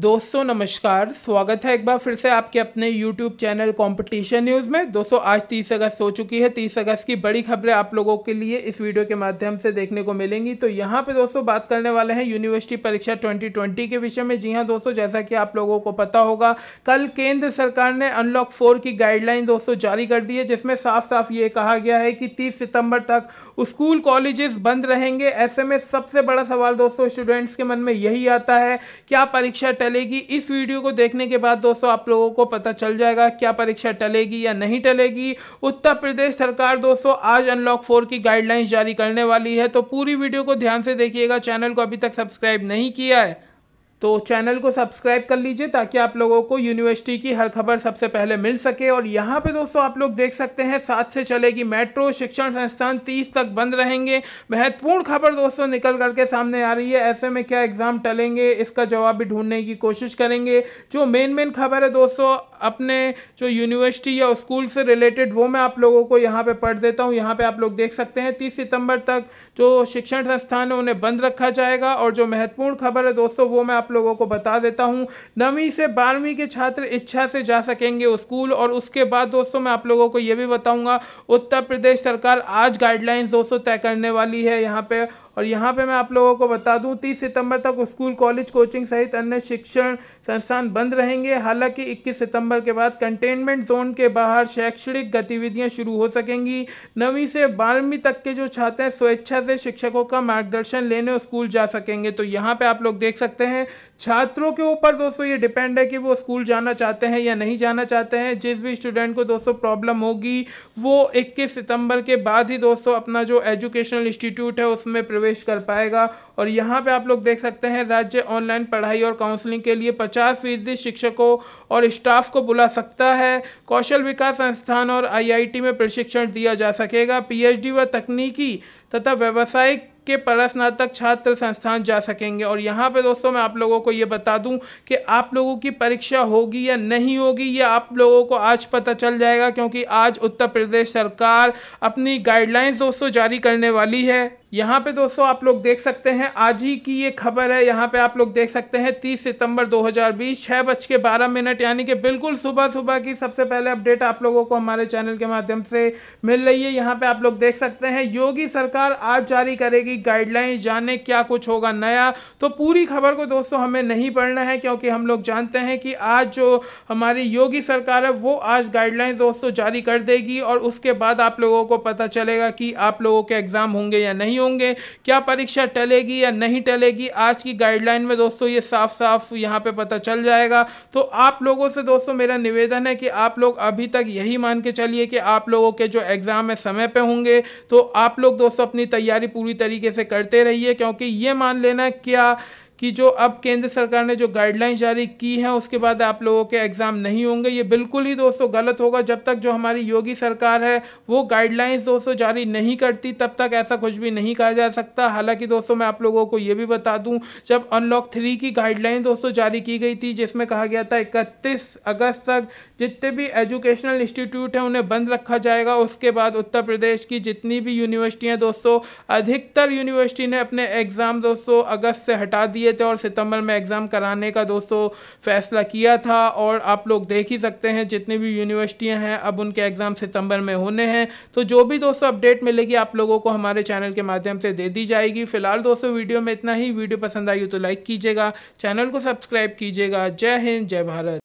दोस्तों नमस्कार स्वागत है एक बार फिर से आपके अपने YouTube चैनल कंपटीशन न्यूज़ में दोस्तों आज 30 अगस्त हो चुकी है 30 अगस्त की बड़ी खबरें आप लोगों के लिए इस वीडियो के माध्यम से देखने को मिलेंगी तो यहाँ पे दोस्तों बात करने वाले हैं यूनिवर्सिटी परीक्षा 2020 के विषय में जी हाँ दोस्तों जैसा कि आप लोगों को पता होगा कल केंद्र सरकार ने अनलॉक फोर की गाइडलाइन दोस्तों जारी कर दी है जिसमें साफ साफ ये कहा गया है कि तीस सितम्बर तक स्कूल कॉलेजेस बंद रहेंगे ऐसे में सबसे बड़ा सवाल दोस्तों स्टूडेंट्स के मन में यही आता है क्या परीक्षा टलेगी इस वीडियो को देखने के बाद दोस्तों आप लोगों को पता चल जाएगा क्या परीक्षा टलेगी या नहीं टलेगी उत्तर प्रदेश सरकार दोस्तों आज अनलॉक फोर की गाइडलाइंस जारी करने वाली है तो पूरी वीडियो को ध्यान से देखिएगा चैनल को अभी तक सब्सक्राइब नहीं किया है तो चैनल को सब्सक्राइब कर लीजिए ताकि आप लोगों को यूनिवर्सिटी की हर खबर सबसे पहले मिल सके और यहाँ पे दोस्तों आप लोग देख सकते हैं सात से चलेगी मेट्रो शिक्षण संस्थान तीस तक बंद रहेंगे महत्वपूर्ण खबर दोस्तों निकल करके सामने आ रही है ऐसे में क्या एग्ज़ाम टलेंगे इसका जवाब भी ढूंढने की कोशिश करेंगे जो मेन मेन खबर है दोस्तों अपने जो यूनिवर्सिटी या स्कूल से रिलेटेड वो मैं आप लोगों को यहाँ पर पढ़ देता हूँ यहाँ पर आप लोग देख सकते हैं तीस सितंबर तक जो शिक्षण संस्थान है उन्हें बंद रखा जाएगा और जो महत्वपूर्ण खबर है दोस्तों वो मैं आप लोगों को बता देता हूँ नवीं से बारहवीं के छात्र इच्छा से जा सकेंगे स्कूल और उसके बाद दोस्तों मैं आप लोगों को ये भी बताऊँगा उत्तर प्रदेश सरकार आज गाइडलाइंस दोस्तों तय करने वाली है यहाँ पे और यहाँ पे मैं आप लोगों को बता दूँ 30 सितंबर तक स्कूल कॉलेज कोचिंग सहित अन्य शिक्षण संस्थान बंद रहेंगे हालांकि 21 सितंबर के बाद कंटेनमेंट जोन के बाहर शैक्षणिक गतिविधियाँ शुरू हो सकेंगी नवीं से बारहवीं तक के जो छात्र हैं स्वेच्छा से शिक्षकों का मार्गदर्शन लेने स्कूल जा सकेंगे तो यहाँ पर आप लोग देख सकते हैं छात्रों के ऊपर दोस्तों ये डिपेंड है कि वो स्कूल जाना चाहते हैं या नहीं जाना चाहते हैं जिस भी स्टूडेंट को दोस्तों प्रॉब्लम होगी वो 21 सितंबर के बाद ही दोस्तों अपना जो एजुकेशनल इंस्टीट्यूट है उसमें प्रवेश कर पाएगा और यहाँ पे आप लोग देख सकते हैं राज्य ऑनलाइन पढ़ाई और काउंसलिंग के लिए पचास फीसदी शिक्षकों और स्टाफ को बुला सकता है कौशल विकास संस्थान और आईआईटी में प्रशिक्षण दिया जा सकेगा पीएचडी व तकनीकी तथा व्यावसायिक के परस्नातक छात्र संस्थान जा सकेंगे और यहाँ पे दोस्तों मैं आप लोगों को ये बता दूँ कि आप लोगों की परीक्षा होगी या नहीं होगी ये आप लोगों को आज पता चल जाएगा क्योंकि आज उत्तर प्रदेश सरकार अपनी गाइडलाइंस दोस्तों जारी करने वाली है यहाँ पे दोस्तों आप लोग देख सकते हैं आज ही की ये खबर है यहाँ पे आप लोग देख सकते हैं 30 सितंबर 2020 छः बज के बारह मिनट यानी कि बिल्कुल सुबह सुबह की सबसे पहले अपडेट आप लोगों को हमारे चैनल के माध्यम से मिल रही है यहाँ पे आप लोग देख सकते हैं योगी सरकार आज जारी करेगी गाइडलाइन जाने क्या कुछ होगा नया तो पूरी खबर को दोस्तों हमें नहीं पढ़ना है क्योंकि हम लोग जानते हैं कि आज जो हमारी योगी सरकार है वो आज गाइडलाइन दोस्तों जारी कर देगी और उसके बाद आप लोगों को पता चलेगा कि आप लोगों के एग्ज़ाम होंगे या नहीं होंगे क्या परीक्षा टलेगी या नहीं टलेगी आज की गाइडलाइन में दोस्तों ये साफ साफ यहाँ पे पता चल जाएगा तो आप लोगों से दोस्तों मेरा निवेदन है कि आप लोग अभी तक यही मान के चलिए कि आप लोगों के जो एग्ज़ाम है समय पर होंगे तो आप लोग दोस्तों अपनी तैयारी पूरी तरीके से करते रहिए क्योंकि ये मान लेना क्या कि जो अब केंद्र सरकार ने जो गाइडलाइन जारी की हैं उसके बाद आप लोगों के एग्ज़ाम नहीं होंगे ये बिल्कुल ही दोस्तों गलत होगा जब तक जो हमारी योगी सरकार है वो गाइडलाइंस दोस्तों जारी नहीं करती तब तक ऐसा कुछ भी नहीं कहा जा सकता हालांकि दोस्तों मैं आप लोगों को ये भी बता दूं जब अनलॉक थ्री की गाइडलाइन दोस्तों जारी की गई थी जिसमें कहा गया था इकतीस अगस्त तक जितने भी एजुकेशनल इंस्टीट्यूट हैं उन्हें बंद रखा जाएगा उसके बाद उत्तर प्रदेश की जितनी भी यूनिवर्सिटियाँ दोस्तों अधिकतर यूनिवर्सिटी ने अपने एग्ज़ाम दोस्तों अगस्त से हटा दिए थे और सितंबर में एग्ज़ाम कराने का दोस्तों फैसला किया था और आप लोग देख ही सकते हैं जितनी भी यूनिवर्सिटियाँ हैं अब उनके एग्ज़ाम सितंबर में होने हैं तो जो भी दोस्तों अपडेट मिलेगी आप लोगों को हमारे चैनल के माध्यम से दे दी जाएगी फिलहाल दोस्तों वीडियो में इतना ही वीडियो पसंद आई हो तो लाइक कीजिएगा चैनल को सब्सक्राइब कीजिएगा जय हिंद जय भारत